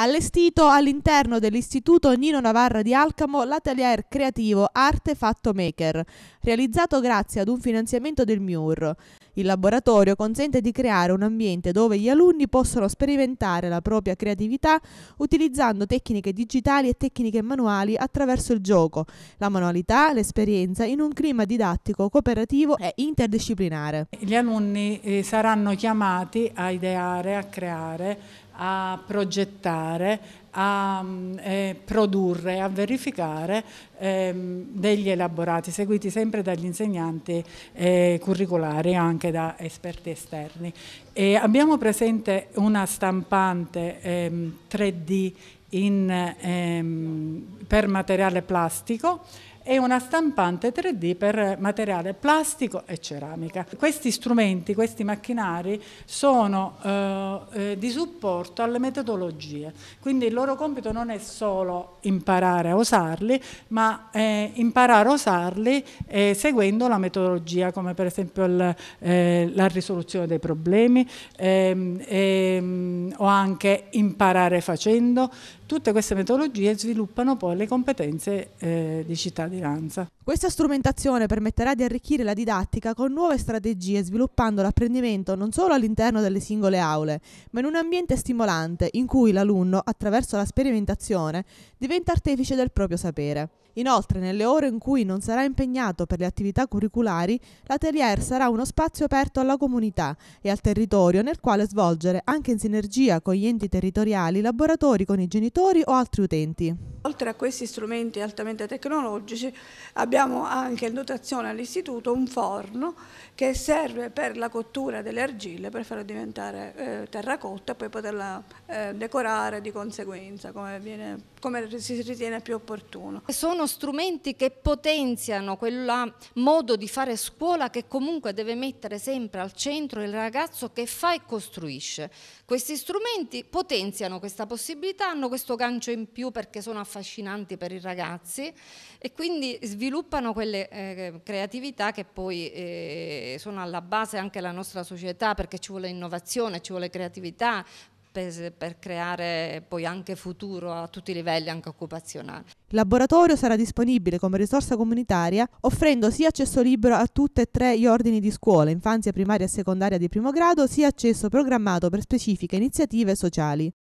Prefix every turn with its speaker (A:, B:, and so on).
A: allestito all'interno dell'Istituto Nino Navarra di Alcamo l'atelier creativo Arte Fatto Maker, realizzato grazie ad un finanziamento del MIUR. Il laboratorio consente di creare un ambiente dove gli alunni possono sperimentare la propria creatività utilizzando tecniche digitali e tecniche manuali attraverso il gioco, la manualità, l'esperienza in un clima didattico, cooperativo e interdisciplinare.
B: Gli alunni eh, saranno chiamati a ideare, a creare, a progettare a mm, eh, produrre, a verificare ehm, degli elaborati seguiti sempre dagli insegnanti eh, curricolari e anche da esperti esterni. E abbiamo presente una stampante ehm, 3D in, ehm, per materiale plastico e una stampante 3D per materiale plastico e ceramica. Questi strumenti, questi macchinari sono eh, eh, di supporto alle metodologie, quindi il loro compito non è solo imparare a usarli, ma eh, imparare a usarli eh, seguendo la metodologia, come per esempio il, eh, la risoluzione dei problemi ehm, ehm, o anche imparare facendo, Tutte queste metodologie sviluppano poi le competenze eh, di cittadinanza.
A: Questa strumentazione permetterà di arricchire la didattica con nuove strategie, sviluppando l'apprendimento non solo all'interno delle singole aule, ma in un ambiente stimolante in cui l'alunno, attraverso la sperimentazione, diventa artefice del proprio sapere. Inoltre, nelle ore in cui non sarà impegnato per le attività curriculari, l'atelier sarà uno spazio aperto alla comunità e al territorio nel quale svolgere, anche in sinergia con gli enti territoriali, laboratori con i genitori genitori o altri utenti.
C: Oltre a questi strumenti altamente tecnologici abbiamo anche in dotazione all'istituto un forno che serve per la cottura delle argille per farla diventare eh, terracotta e poi poterla eh, decorare di conseguenza come, viene, come, si ritiene più opportuno.
D: Sono strumenti che potenziano quel modo di fare scuola che comunque deve mettere sempre al centro il ragazzo che fa e costruisce. Questi strumenti potenziano questa possibilità, hanno questo gancio in più perché sono a affascinanti per i ragazzi e quindi sviluppano quelle eh, creatività che poi eh, sono alla base anche della nostra società perché ci vuole innovazione, ci vuole creatività, per, per, creare poi anche futuro a tutti i livelli, anche occupazionali.
A: Il laboratorio sarà disponibile come risorsa comunitaria offrendo sia accesso libero a tutte e tre gli ordini di scuola, infanzia primaria e secondaria di primo grado, sia accesso programmato per specifiche iniziative sociali.